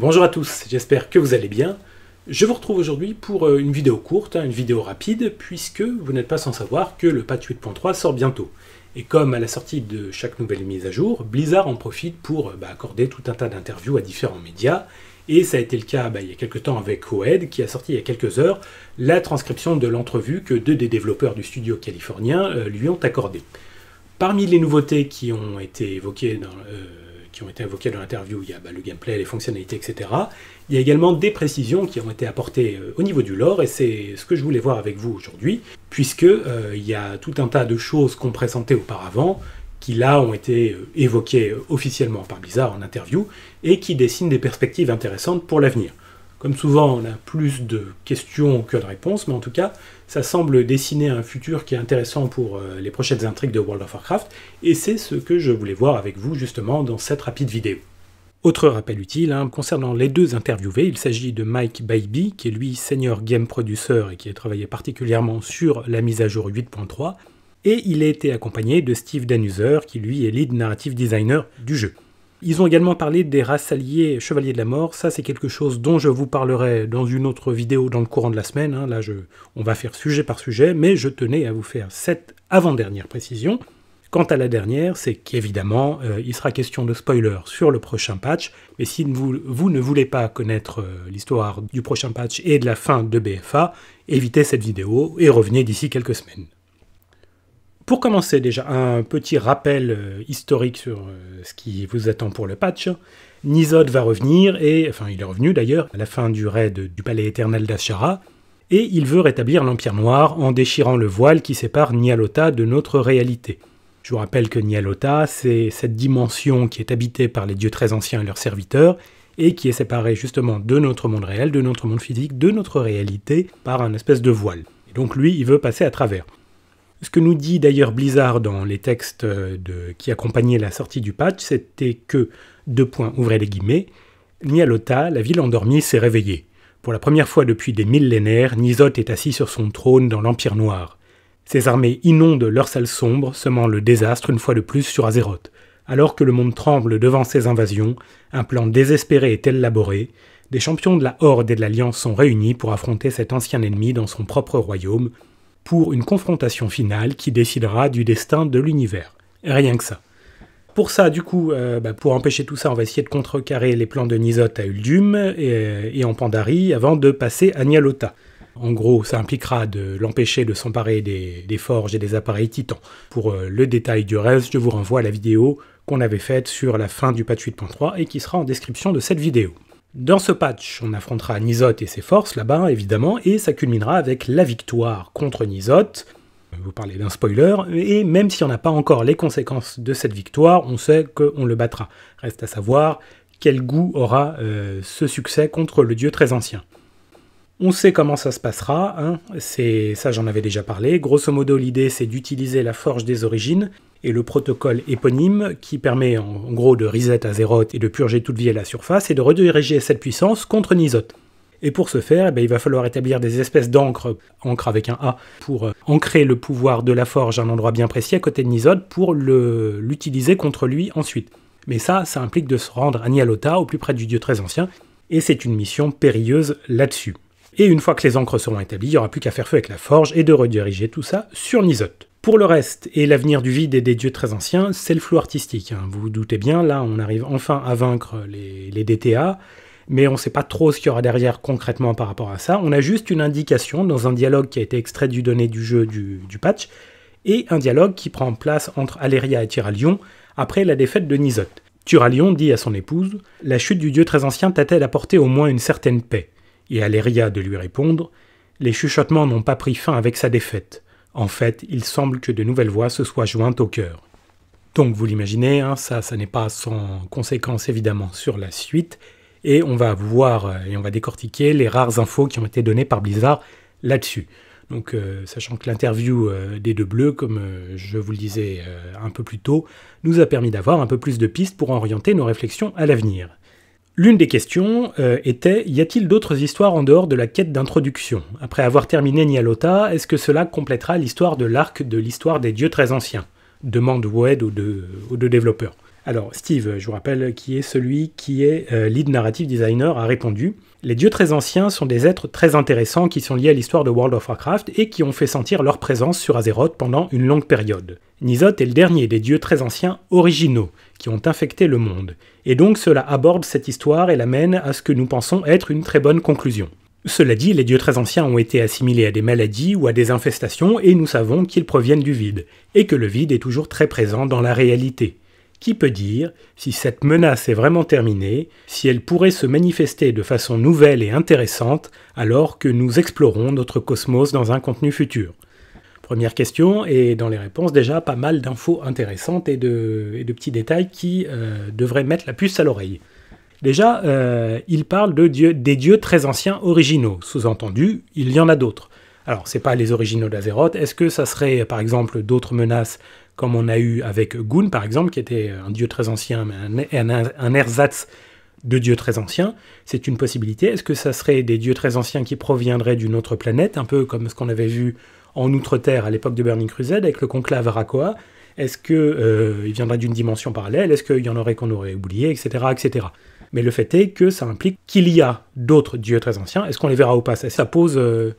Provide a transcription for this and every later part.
Bonjour à tous, j'espère que vous allez bien. Je vous retrouve aujourd'hui pour euh, une vidéo courte, hein, une vidéo rapide, puisque vous n'êtes pas sans savoir que le patch 8.3 sort bientôt. Et comme à la sortie de chaque nouvelle mise à jour, Blizzard en profite pour euh, bah, accorder tout un tas d'interviews à différents médias, et ça a été le cas bah, il y a quelques temps avec Oed, qui a sorti il y a quelques heures la transcription de l'entrevue que deux des développeurs du studio californien euh, lui ont accordée. Parmi les nouveautés qui ont été évoquées dans, le qui ont été invoquées dans l'interview. Il y a bah, le gameplay, les fonctionnalités, etc. Il y a également des précisions qui ont été apportées euh, au niveau du lore, et c'est ce que je voulais voir avec vous aujourd'hui, puisque euh, il y a tout un tas de choses qu'on présentait auparavant, qui là ont été euh, évoquées officiellement par Blizzard en interview, et qui dessinent des perspectives intéressantes pour l'avenir. Comme souvent, on a plus de questions que de réponses, mais en tout cas, ça semble dessiner un futur qui est intéressant pour euh, les prochaines intrigues de World of Warcraft, et c'est ce que je voulais voir avec vous justement dans cette rapide vidéo. Autre rappel utile, hein, concernant les deux interviewés, il s'agit de Mike Baby, qui est lui senior game producer et qui a travaillé particulièrement sur la mise à jour 8.3, et il a été accompagné de Steve Danuser, qui lui est lead narrative designer du jeu. Ils ont également parlé des races alliées Chevaliers de la Mort. Ça, c'est quelque chose dont je vous parlerai dans une autre vidéo dans le courant de la semaine. Hein. Là, je, on va faire sujet par sujet, mais je tenais à vous faire cette avant-dernière précision. Quant à la dernière, c'est qu'évidemment, euh, il sera question de spoilers sur le prochain patch, mais si vous, ne voulez pas connaître euh, l'histoire du prochain patch et de la fin de BFA, évitez cette vidéo et revenez d'ici quelques semaines. Pour commencer déjà, un petit rappel euh, historique sur euh, ce qui vous attend pour le patch. Nizod va revenir, et enfin il est revenu d'ailleurs, à la fin du raid du palais éternel d'Ashara, et il veut rétablir l'Empire Noir en déchirant le voile qui sépare Nialota de notre réalité. Je vous rappelle que Nialota c'est cette dimension qui est habitée par les dieux très anciens et leurs serviteurs, et qui est séparée justement de notre monde réel, de notre monde physique, de notre réalité, par un espèce de voile. donc lui, il veut passer à travers. Ce que nous dit d'ailleurs Blizzard dans les textes euh, qui accompagnaient la sortie du patch, c'était que, deux points, ouvraient les guillemets, Nialota, la ville endormie, s'est réveillée. Pour la première fois depuis des millénaires, Nizoth est assis sur son trône dans l'Empire Noir. Ses armées inondent leurs salles sombres, semant le désastre une fois de plus sur Azeroth. Alors que le monde tremble devant ses invasions, un plan désespéré est élaboré, des champions de la Horde et de l'Alliance sont réunis pour affronter cet ancien ennemi dans son propre royaume, une confrontation finale qui décidera du destin de l'univers. Rien que ça. Pour ça, du coup, euh, bah, pour empêcher tout ça, on va essayer de contrecarrer les plans de Nisot à Uldum et, en Pandarie avant de passer à Nyalota. En gros, ça impliquera de l'empêcher de s'emparer des, forges et des appareils titans. Pour euh, le détail du reste, je vous renvoie à la vidéo qu'on avait faite sur la fin du patch 8.3 et qui sera en description de cette vidéo. Dans ce patch, on affrontera Nisote et ses forces là-bas, évidemment, et ça culminera avec la victoire contre Nizoth, Vous parlez d'un spoiler, et même si on n'a pas encore les conséquences de cette victoire, on sait qu'on le battra. Reste à savoir quel goût aura euh, ce succès contre le dieu très ancien. On sait comment ça se passera, hein. c'est ça j'en avais déjà parlé. Grosso modo l'idée c'est d'utiliser la forge des origines et le protocole éponyme qui permet en, gros de reset Azeroth et de purger toute vie à la surface et de rediriger cette puissance contre Nisote. Et pour ce faire, eh ben, il va falloir établir des espèces d'encre, encre avec un A, pour euh, ancrer le pouvoir de la forge à un endroit bien précis à côté de Nisote pour l'utiliser contre lui ensuite. Mais ça, ça implique de se rendre à Nialota, au plus près du dieu très ancien, et c'est une mission périlleuse là-dessus. Et une fois que les encres seront établies, il n'y aura plus qu'à faire feu avec la forge et de rediriger tout ça sur Nisote. Pour le reste, et l'avenir du vide et des dieux très anciens, c'est le flou artistique. Hein. Vous vous doutez bien, là on arrive enfin à vaincre les, DTA, mais on ne sait pas trop ce qu'il y aura derrière concrètement par rapport à ça. On a juste une indication dans un dialogue qui a été extrait du donné du jeu du, patch, et un dialogue qui prend place entre Aléria et Tyralion après la défaite de Nisote. Tyralion dit à son épouse La chute du dieu très ancien t'a-t-elle apporté au moins une certaine paix et à Léria de lui répondre, les chuchotements n'ont pas pris fin avec sa défaite. En fait, il semble que de nouvelles voix se soient jointes au cœur. Donc vous l'imaginez, hein, ça, ça n'est pas sans conséquence évidemment sur la suite, et on va voir euh, et on va décortiquer les rares infos qui ont été données par Blizzard là-dessus. Donc, euh, sachant que l'interview euh, des deux bleus, comme je vous le disais un peu plus tôt, nous a permis d'avoir un peu plus de pistes pour orienter nos réflexions à l'avenir. L'une des questions euh, était y a-t-il d'autres histoires en dehors de la quête d'introduction Après avoir terminé Nialota, est-ce que cela complétera l'histoire de l'arc de l'histoire des dieux très anciens Demande Wed ou de aux deux développeurs. Alors, Steve, je vous rappelle qui est celui qui est euh, lead narrative designer, a répondu Les dieux très anciens sont des êtres très intéressants qui sont liés à l'histoire de World of Warcraft et qui ont fait sentir leur présence sur Azeroth pendant une longue période. Nizoth est le dernier des dieux très anciens originaux qui ont infecté le monde, et donc cela aborde cette histoire et l'amène à ce que nous pensons être une très bonne conclusion. Cela dit, les dieux très anciens ont été assimilés à des maladies ou à des infestations et nous savons qu'ils proviennent du vide, et que le vide est toujours très présent dans la réalité. Qui peut dire si cette menace est vraiment terminée, si elle pourrait se manifester de façon nouvelle et intéressante alors que nous explorons notre cosmos dans un contenu futur Première question, et dans les réponses déjà pas mal d'infos intéressantes et de, petits détails qui euh, devraient mettre la puce à l'oreille. Déjà, euh, il parle de dieux, des dieux très anciens originaux, sous-entendu, il y en a d'autres. Alors, ce n'est pas les originaux d'Azeroth. Est-ce que ça serait, par exemple, d'autres menaces comme on a eu avec Gun, par exemple, qui était un dieu très ancien, mais un, ersatz de dieux très anciens C'est une possibilité. Est-ce que ça serait des dieux très anciens qui proviendraient d'une autre planète, un peu comme ce qu'on avait vu en Outre-Terre à l'époque de Burning Crusade avec le conclave Arakoa Est-ce qu'il euh, viendrait d'une dimension parallèle Est-ce qu'il y en aurait qu'on aurait oublié, etc., etc. Mais le fait est que ça implique qu'il y a d'autres dieux très anciens. Est-ce qu'on les verra ou pas ça, ça pose euh,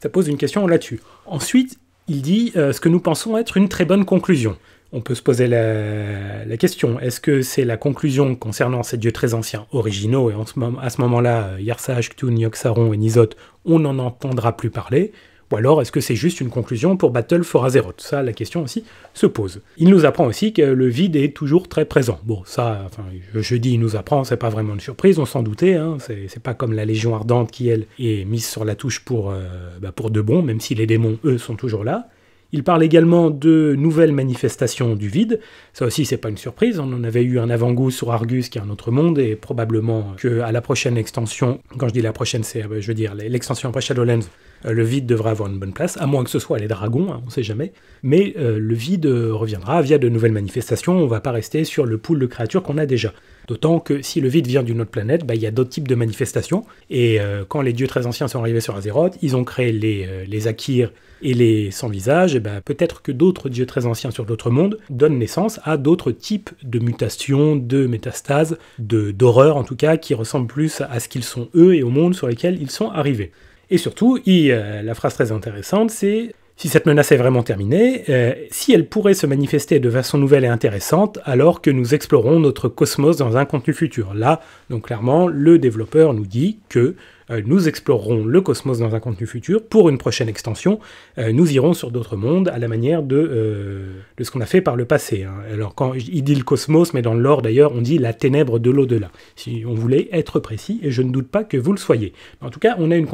ça pose une question là-dessus. Ensuite, il dit euh, ce que nous pensons être une très bonne conclusion. On peut se poser la, question, est-ce que c'est la conclusion concernant ces dieux très anciens originaux, et à ce moment-là, euh, Yersa, Ashtun, Yoxaron et Nisot, on n'en entendra plus parler, ou alors est-ce que c'est juste une conclusion pour Battle for Azeroth Ça, la question aussi se pose. Il nous apprend aussi que le vide est toujours très présent. Bon, ça, je, dis il nous apprend, c'est pas vraiment une surprise, on s'en doutait, hein, c'est pas comme la Légion Ardente qui, elle, est mise sur la touche pour, euh, bah, pour de bon, même si les démons, eux, sont toujours là. Il parle également de nouvelles manifestations du vide. Ça aussi, c'est pas une surprise. On en avait eu un avant-goût sur Argus, qui est un autre monde, et probablement que à la prochaine extension, quand je dis la prochaine, c'est, euh, je veux dire, l'extension après Shadowlands, euh, le vide devrait avoir une bonne place, à moins que ce soit les dragons, hein, on ne sait jamais. Mais euh, le vide euh, reviendra via de nouvelles manifestations, on ne va pas rester sur le pool de créatures qu'on a déjà. D'autant que si le vide vient d'une autre planète, bah, il y a d'autres types de manifestations. Et quand les dieux très anciens sont arrivés sur Azeroth, ils ont créé les, les Akirs et les sans-visage. Et bah, peut-être que d'autres dieux très anciens sur d'autres mondes donnent naissance à d'autres types de mutations, de métastases, de, d'horreurs en tout cas, qui ressemblent plus à ce qu'ils sont eux et au monde sur lequel ils sont arrivés. Et surtout, euh, la phrase très intéressante, c'est si cette menace est vraiment terminée, euh, si elle pourrait se manifester de façon nouvelle et intéressante alors que nous explorons notre cosmos dans un contenu futur. Là, donc clairement, le développeur nous dit que euh, nous explorerons le cosmos dans un contenu futur. Pour une prochaine extension, euh, nous irons sur d'autres mondes à la manière de, euh, ce qu'on a fait par le passé. Hein. Alors quand il dit le cosmos, mais dans l'or d'ailleurs, on dit la ténèbre de l'au-delà. Si on voulait être précis, et je ne doute pas que vous le soyez. En tout cas, on a une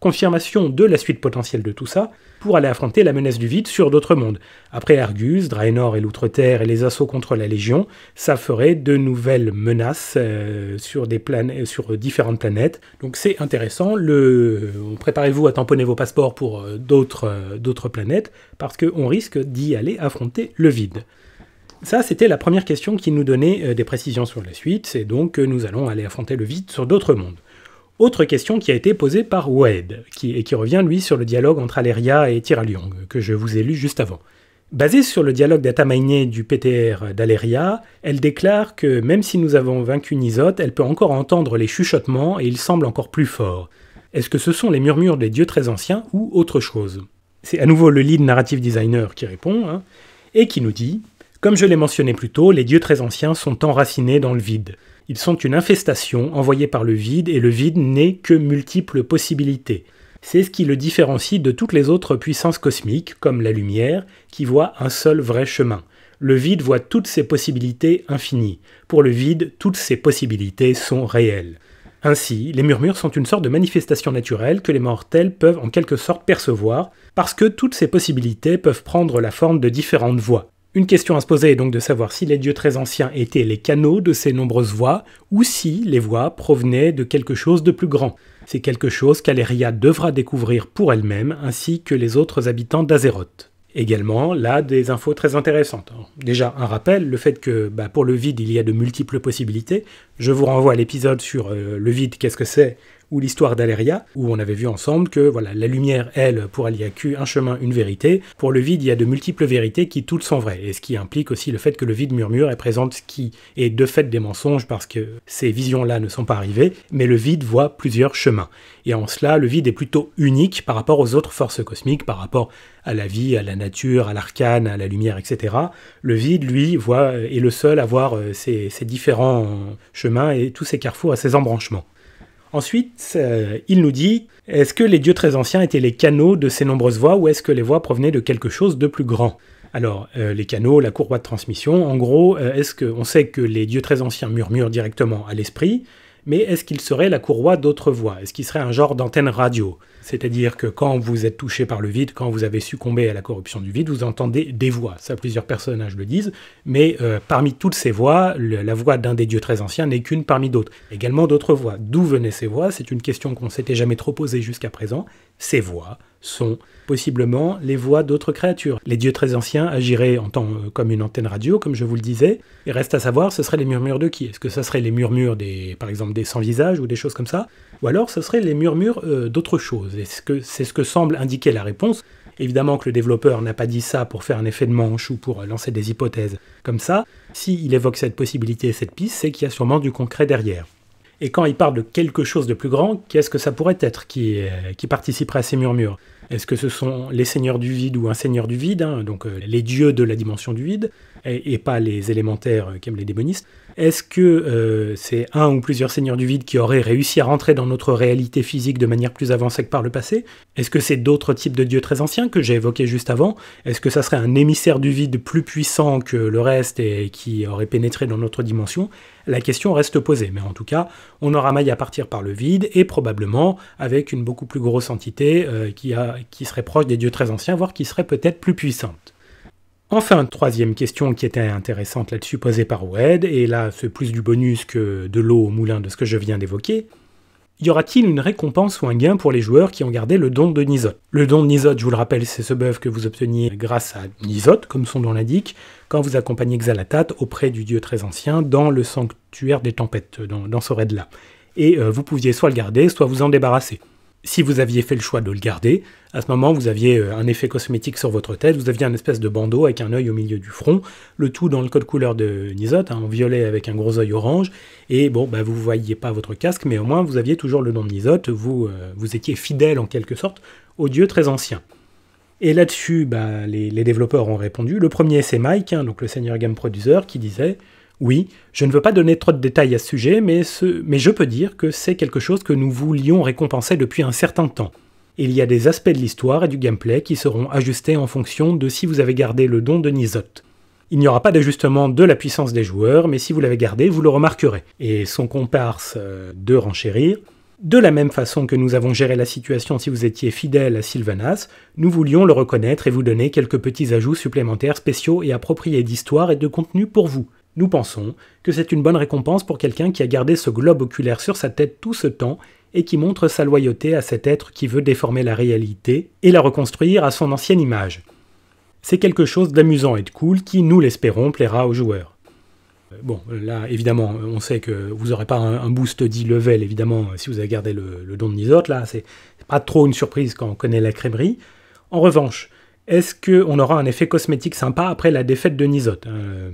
confirmation de la suite potentielle de tout ça pour aller affronter la menace du vide sur d'autres mondes. Après Argus, Draenor et l'Outre-Terre et les assauts contre la Légion, ça ferait de nouvelles menaces sur, des sur différentes planètes. Donc c'est intéressant. Le... Euh, préparez-vous à tamponner vos passeports pour euh, euh, d'autres planètes, parce qu'on risque d'y aller affronter le vide. Ça, c'était la première question qui nous donnait des précisions sur la suite, c'est donc que nous allons aller affronter le vide sur d'autres mondes. Autre question qui a été posée par Wade, et qui revient lui sur le dialogue entre Aleria et Tiralyong, que je vous ai lu juste avant. Basée sur le dialogue data du PTR d'Aleria, elle déclare que même si nous avons vaincu Nisote, elle peut encore entendre les chuchotements et ils semblent encore plus forts. Est-ce que ce sont les murmures des dieux très anciens ou autre chose C'est à nouveau le lead narrative designer qui répond, hein, et qui nous dit Comme je l'ai mentionné plus tôt, les dieux très anciens sont enracinés dans le vide. Ils sont une infestation envoyée par le vide et le vide n'est que multiples possibilités. C'est ce qui le différencie de toutes les autres puissances cosmiques, comme la lumière, qui voit un seul vrai chemin. Le vide voit toutes ses possibilités infinies. Pour le vide, toutes ses possibilités sont réelles. Ainsi, les murmures sont une sorte de manifestation naturelle que les mortels peuvent en quelque sorte percevoir, parce que toutes ces possibilités peuvent prendre la forme de différentes voies. Une question à se poser est donc de savoir si les dieux très anciens étaient les canaux de ces nombreuses voies, ou si les voies provenaient de quelque chose de plus grand. C'est quelque chose qu'Aléria devra découvrir pour elle-même ainsi que les autres habitants d'Azeroth. Également, là, des infos très intéressantes. Déjà, un rappel, le fait que bah, pour le vide, il y a de multiples possibilités. Je vous renvoie à l'épisode sur euh, le vide, qu'est-ce que c'est ou l'histoire d'Aleria, où on avait vu ensemble que voilà, la lumière, elle, pour Aliaku, un chemin, une vérité. Pour le vide, il y a de multiples vérités qui toutes sont vraies, et ce qui implique aussi le fait que le vide murmure et présente ce qui est de fait des mensonges parce que ces visions-là ne sont pas arrivées, mais le vide voit plusieurs chemins. Et en cela, le vide est plutôt unique par rapport aux autres forces cosmiques, par rapport à la vie, à la nature, à l'arcane, à la lumière, etc. Le vide, lui, voit, euh, est le seul à voir euh, ces différents chemins et tous ces carrefours à ses embranchements. Ensuite, euh, il nous dit est-ce que les dieux très anciens étaient les canaux de ces nombreuses voix ou est-ce que les voix provenaient de quelque chose de plus grand alors, euh, les canaux, la courroie de transmission, en gros, euh, est-ce qu'on sait que les dieux très anciens murmurent directement à l'esprit mais est-ce qu'il serait la courroie d'autres voix Est-ce qu'il serait un genre d'antenne radio C'est-à-dire que quand vous êtes touché par le vide, quand vous avez succombé à la corruption du vide, vous entendez des voix. Ça, plusieurs personnages le disent, mais euh, parmi toutes ces voix, la voix d'un des dieux très anciens n'est qu'une parmi d'autres. Également d'autres voix. D'où venaient ces voix C'est une question qu'on s'était jamais trop posée jusqu'à présent. Ces voix sont possiblement les voix d'autres créatures. Les dieux très anciens agiraient en tant, euh, comme une antenne radio, comme je vous le disais, et reste à savoir ce seraient les murmures de qui Est-ce que ce serait les murmures des, par exemple, des sans-visages ou des choses comme ça Ou alors ce seraient les murmures d'autre euh, d'autres choses Est-ce que c'est ce que semble indiquer la réponse Évidemment que le développeur n'a pas dit ça pour faire un effet de manche ou pour lancer des hypothèses comme ça. S'il évoque cette possibilité, cette piste, c'est qu'il y a sûrement du concret derrière. Et quand il parle de quelque chose de plus grand, qu'est-ce que ça pourrait être qui, euh, qui participerait à ces murmures est-ce que ce sont les seigneurs du vide ou un seigneur du vide, hein, donc euh, les dieux de la dimension du vide, et, pas les élémentaires euh, qui aiment les démonistes est-ce que euh, c'est un ou plusieurs seigneurs du vide qui auraient réussi à rentrer dans notre réalité physique de manière plus avancée que par le passé Est-ce que c'est d'autres types de dieux très anciens que j'ai évoqués juste avant Est-ce que ça serait un émissaire du vide plus puissant que le reste et qui aurait pénétré dans notre dimension La question reste posée, mais en tout cas, on aura maille à partir par le vide et probablement avec une beaucoup plus grosse entité euh, qui serait proche des dieux très anciens, voire qui serait peut-être plus puissante. Enfin, troisième question qui était intéressante là-dessus posée par Oued, et là c'est plus du bonus que de l'eau au moulin de ce que je viens d'évoquer. Y aura-t-il une récompense ou un gain pour les joueurs qui ont gardé le don de Nizot Le don de Nisot, je vous le rappelle, c'est ce buff que vous obteniez grâce à Nisot, comme son nom l'indique, quand vous accompagnez Xalatat auprès du dieu très ancien dans le sanctuaire des tempêtes, dans, ce raid-là. Et euh, vous pouviez soit le garder, soit vous en débarrasser si vous aviez fait le choix de le garder, à ce moment vous aviez euh, un effet cosmétique sur votre tête, vous aviez un espèce de bandeau avec un œil au milieu du front, le tout dans le code couleur de Nisote, hein, en violet avec un gros œil orange, et bon, bah, vous ne voyiez pas votre casque, mais au moins vous aviez toujours le nom de Nisote, vous, euh, vous étiez fidèle en quelque sorte au dieu très ancien. Et là-dessus, bah, les, développeurs ont répondu. Le premier, c'est Mike, hein, donc le senior game producer, qui disait oui, je ne veux pas donner trop de détails à ce sujet, mais, je peux dire que c'est quelque chose que nous voulions récompenser depuis un certain temps. Il y a des aspects de l'histoire et du gameplay qui seront ajustés en fonction de si vous avez gardé le don de Nisot. Il n'y aura pas d'ajustement de la puissance des joueurs, mais si vous l'avez gardé, vous le remarquerez. Et son comparse euh, de renchérir. De la même façon que nous avons géré la situation si vous étiez fidèle à Sylvanas, nous voulions le reconnaître et vous donner quelques petits ajouts supplémentaires spéciaux et appropriés d'histoire et de contenu pour vous. Nous pensons que c'est une bonne récompense pour quelqu'un qui a gardé ce globe oculaire sur sa tête tout ce temps et qui montre sa loyauté à cet être qui veut déformer la réalité et la reconstruire à son ancienne image. C'est quelque chose d'amusant et de cool qui, nous l'espérons, plaira aux joueurs. Bon, là, évidemment, on sait que vous n'aurez pas un, boost dit level, évidemment, si vous avez gardé le, don de Nisot, là, c'est pas trop une surprise quand on connaît la crèmerie. En revanche, est-ce qu'on aura un effet cosmétique sympa après la défaite de Nisot hein,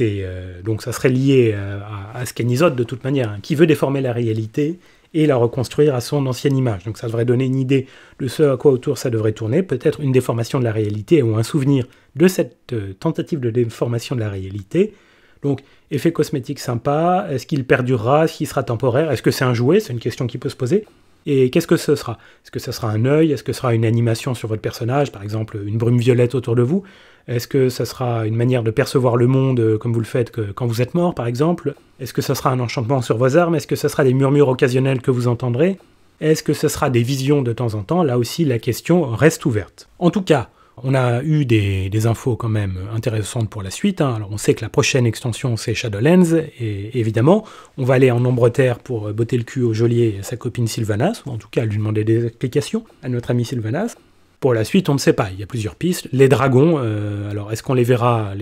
euh, donc ça serait lié euh, à, ce Scanisode de toute manière, hein. qui veut déformer la réalité et la reconstruire à son ancienne image. Donc ça devrait donner une idée de ce à quoi autour ça devrait tourner, peut-être une déformation de la réalité ou un souvenir de cette euh, tentative de déformation de la réalité. Donc effet cosmétique sympa, est-ce qu'il perdurera, est-ce qu'il sera temporaire, est-ce que c'est un jouet, c'est une question qui peut se poser. Et qu'est-ce que ce sera Est-ce que ce sera un œil Est-ce que ce sera une animation sur votre personnage, par exemple une brume violette autour de vous est-ce que ça sera une manière de percevoir le monde euh, comme vous le faites quand vous êtes mort, par exemple Est-ce que ça sera un enchantement sur vos armes Est-ce que ça sera des murmures occasionnels que vous entendrez Est-ce que ça sera des visions de temps en temps Là aussi, la question reste ouverte. En tout cas, on a eu des, infos quand même intéressantes pour la suite. Hein. Alors on sait que la prochaine extension, c'est Shadowlands, et évidemment, on va aller en nombre terre pour euh, botter le cul au geôlier et à sa copine Sylvanas, ou en tout cas lui demander des explications à notre ami Sylvanas. Pour la suite, on ne sait pas. Il y a plusieurs pistes. Les dragons, euh, alors est-ce qu'on les verra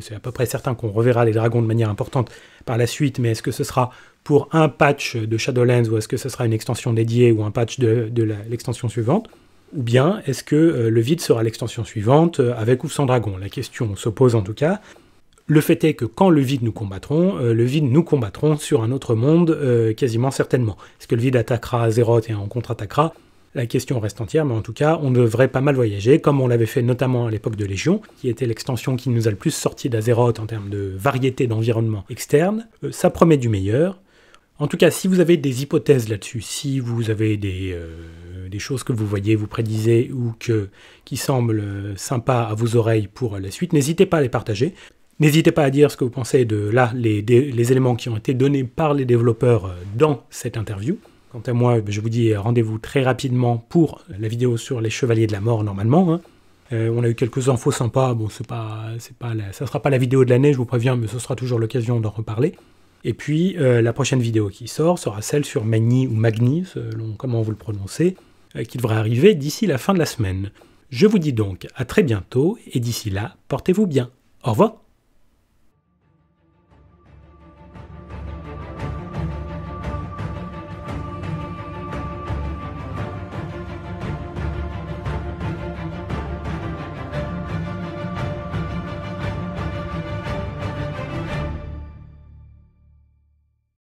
C'est à peu près certain qu'on reverra les dragons de manière importante par la suite, mais est-ce que ce sera pour un patch de Shadowlands ou est-ce que ce sera une extension dédiée ou un patch de, l'extension suivante Ou bien est-ce que euh, le vide sera l'extension suivante euh, avec ou sans dragon La question se pose en tout cas. Le fait est que quand le vide nous combattrons, le vide nous combattrons sur un autre monde quasiment certainement. Est-ce que le vide attaquera Azeroth et en contre-attaquera la question reste entière, mais en tout cas, on devrait pas mal voyager, comme on l'avait fait notamment à l'époque de Légion, qui était l'extension qui nous a le plus sorti d'Azeroth en termes de variété d'environnement externe. Euh, ça promet du meilleur. En tout cas, si vous avez des hypothèses là-dessus, si vous avez des, euh, choses que vous voyez, vous prédisez ou que, qui semblent euh, sympas à vos oreilles pour la suite, n'hésitez pas à les partager. N'hésitez pas à dire ce que vous pensez de là, les éléments qui ont été donnés par les développeurs dans cette interview. Quant à moi, je vous dis rendez-vous très rapidement pour la vidéo sur les Chevaliers de la Mort, normalement. Hein. Euh, on a eu quelques infos sympas, bon, c'est pas, c'est pas ça sera pas la vidéo de l'année, je vous préviens, mais ce sera toujours l'occasion d'en reparler. Et puis, euh, la prochaine vidéo qui sort sera celle sur Magni ou Magni, selon comment vous le prononcez, euh, qui devrait arriver d'ici la fin de la semaine. Je vous dis donc à très bientôt, et d'ici là, portez-vous bien. Au revoir